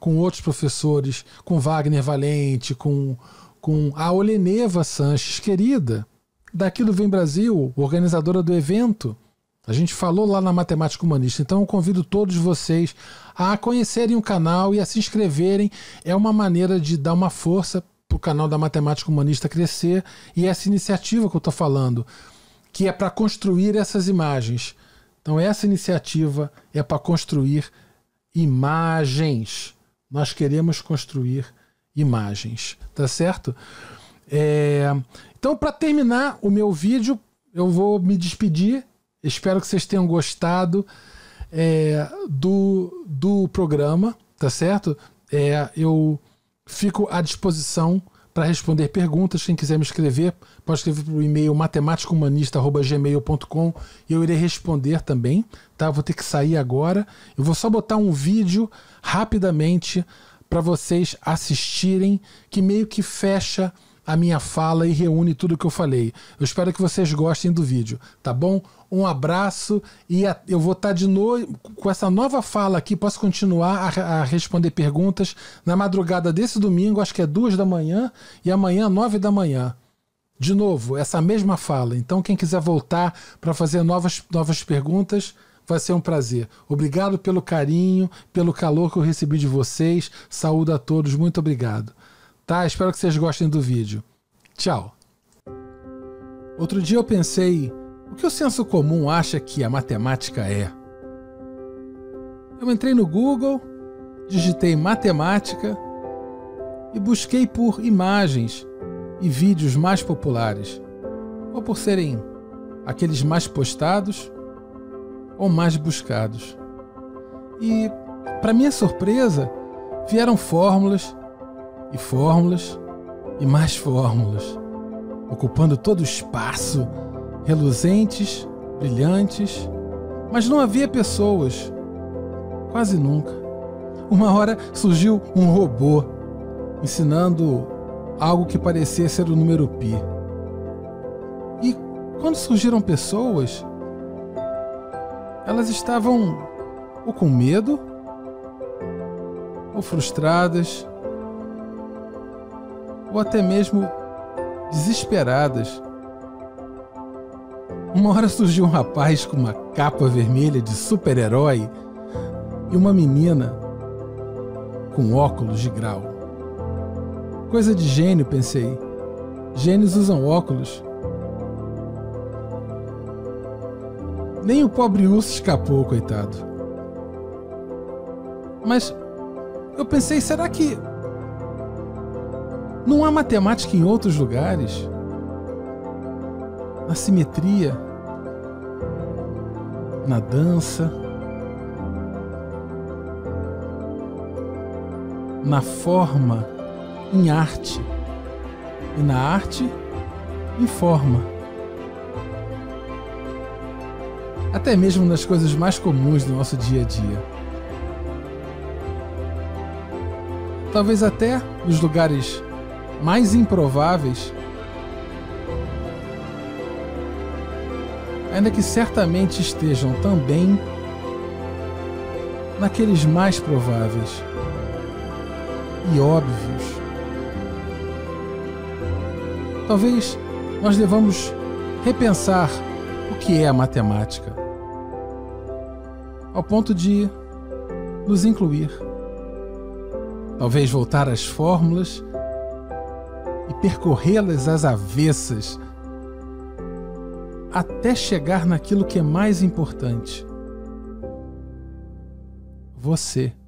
com outros professores, com Wagner Valente, com, com a Oleneva Sanches, querida, daqui do Vem Brasil, organizadora do evento. A gente falou lá na Matemática Humanista, então eu convido todos vocês a conhecerem o canal e a se inscreverem. É uma maneira de dar uma força para o canal da Matemática Humanista crescer e essa iniciativa que eu estou falando, que é para construir essas imagens. Então, essa iniciativa é para construir imagens. Nós queremos construir imagens, tá certo? É... Então, para terminar o meu vídeo, eu vou me despedir Espero que vocês tenham gostado é, do, do programa, tá certo? É, eu fico à disposição para responder perguntas. Quem quiser me escrever, pode escrever para o e-mail matemáticohumanista.gmail.com e eu irei responder também. Tá? Vou ter que sair agora. Eu vou só botar um vídeo rapidamente para vocês assistirem, que meio que fecha a minha fala e reúne tudo que eu falei. Eu espero que vocês gostem do vídeo, tá bom? Um abraço e a, eu vou estar tá de novo com essa nova fala aqui. Posso continuar a, a, responder perguntas na madrugada desse domingo, acho que é duas da manhã, e amanhã, nove da manhã. De novo, essa mesma fala. Então, quem quiser voltar para fazer novas, novas perguntas, vai ser um prazer. Obrigado pelo carinho, pelo calor que eu recebi de vocês. Saúde a todos, muito obrigado tá? Espero que vocês gostem do vídeo. Tchau! Outro dia eu pensei, o que o senso comum acha que a matemática é? Eu entrei no Google, digitei matemática e busquei por imagens e vídeos mais populares, ou por serem aqueles mais postados ou mais buscados. E, para minha surpresa, vieram fórmulas e fórmulas e mais fórmulas, ocupando todo o espaço, reluzentes, brilhantes. Mas não havia pessoas. Quase nunca. Uma hora surgiu um robô ensinando algo que parecia ser o número pi. E quando surgiram pessoas, elas estavam ou com medo, ou frustradas, ou até mesmo desesperadas. Uma hora surgiu um rapaz com uma capa vermelha de super-herói e uma menina com óculos de grau. Coisa de gênio, pensei. Gênios usam óculos. Nem o pobre urso escapou, coitado. Mas eu pensei, será que não há matemática em outros lugares? Na simetria, na dança, na forma, em arte, e na arte, em forma. Até mesmo nas coisas mais comuns do nosso dia a dia. Talvez até nos lugares mais improváveis, ainda que certamente estejam também naqueles mais prováveis e óbvios. Talvez nós devamos repensar o que é a matemática, ao ponto de nos incluir. Talvez voltar às fórmulas percorrê-las às avessas, até chegar naquilo que é mais importante: você.